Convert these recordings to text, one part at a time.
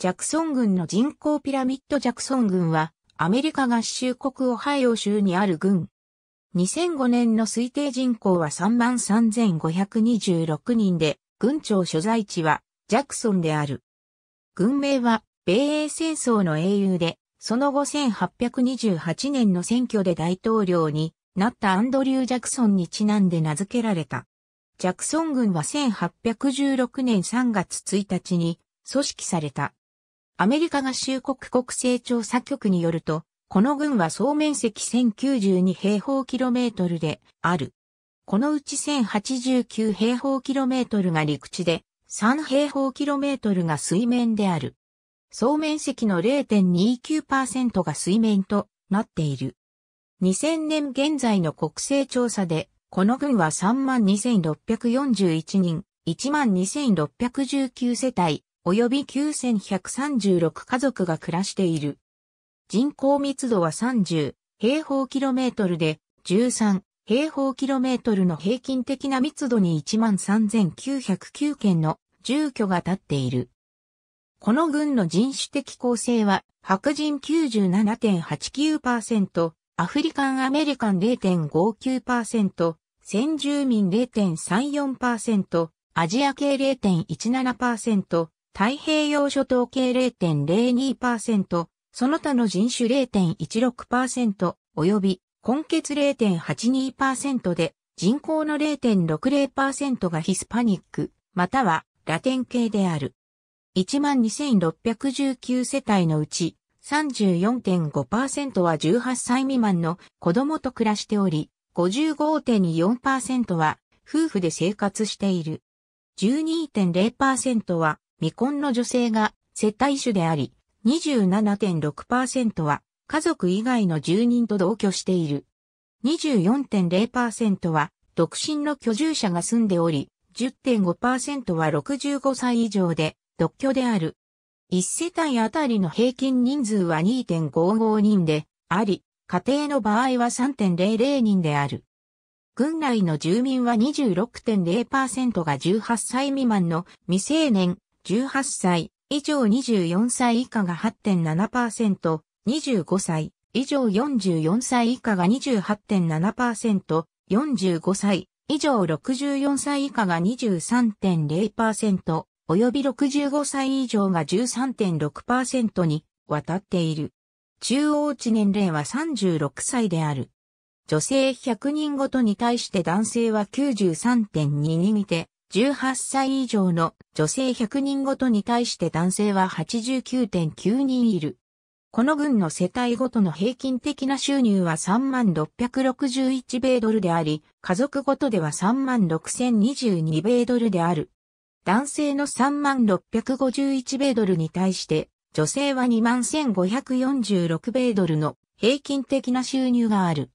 ジャクソン軍の人口ピラミッドジャクソン軍は、アメリカ合衆国オハイオ州にある軍。2005年の推定人口は33,526人で、軍庁所在地はジャクソンである。軍名は、米英戦争の英雄で、その後1828年の選挙で大統領になったアンドリュー・ジャクソンにちなんで名付けられた。ジャクソン軍は1816年3月1日に組織された。アメリカ合衆国国勢調査局によると、この軍は総面積1092平方キロメートルである。このうち1089平方キロメートルが陸地で、3平方キロメートルが水面である。総面積の0.29%が水面となっている。2000年現在の国勢調査で、この軍は32,641人、12,619世帯、及び9136家族が暮らしている。人口密度は30平方キロメートルで13平方キロメートルの平均的な密度に13,909件の住居が建っている。この軍の人種的構成は白人97.89%、アフリカンアメリカン0.59%、先住民0.34%、アジア系0.17%、太平洋諸島系0.02%、その他の人種0.16%、及び根血0.82%で、人口の0.60%がヒスパニック、またはラテン系である。12,619世帯のうち、34.5%は18歳未満の子供と暮らしており、55.4%は夫婦で生活している。12.0%は未婚の女性が接待主であり、27.6%は家族以外の住人と同居している。24.0%は独身の居住者が住んでおり、10.5%は65歳以上で独居である。1世帯あたりの平均人数は2.55人であり、家庭の場合は3.00人である。軍内の住民は26.0%が18歳未満の未成年18歳以上24歳以下が8.7%、25歳以上44歳以下が28.7%、45歳以上64歳以下が23.0%、及び65歳以上が13.6%に渡っている。中央値年齢は36歳である。女性100人ごとに対して男性は93.2にいて、18歳以上の女性100人ごとに対して男性は89.9人いる。この軍の世帯ごとの平均的な収入は3661米ドルであり、家族ごとでは36022米ドルである。男性の3651米ドルに対して、女性は21546米ドルの平均的な収入がある。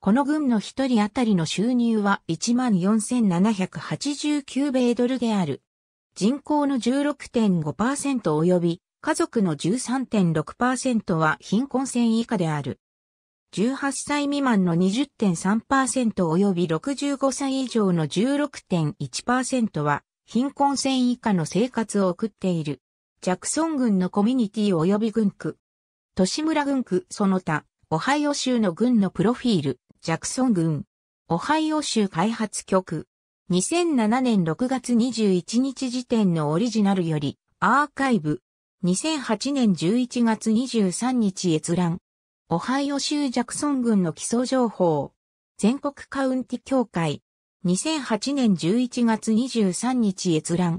この軍の一人当たりの収入は14,789米ドルである。人口の16.5%及び家族の13.6%は貧困線以下である。18歳未満の20.3%及び65歳以上の16.1%は貧困線以下の生活を送っている。ジャクソン軍のコミュニティ及び軍区。都市村軍区その他、オハイオ州の軍のプロフィール。ジャクソン郡、オハイオ州開発局、2007年6月21日時点のオリジナルより、アーカイブ、2008年11月23日閲覧、オハイオ州ジャクソン郡の基礎情報、全国カウンティ協会、2008年11月23日閲覧、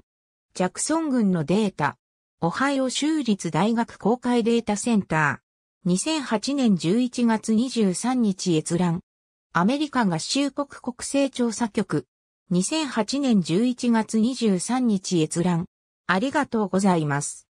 ジャクソン郡のデータ、オハイオ州立大学公開データセンター、2008年11月23日閲覧、アメリカ合衆国国勢調査局。2008年11月23日閲覧。ありがとうございます。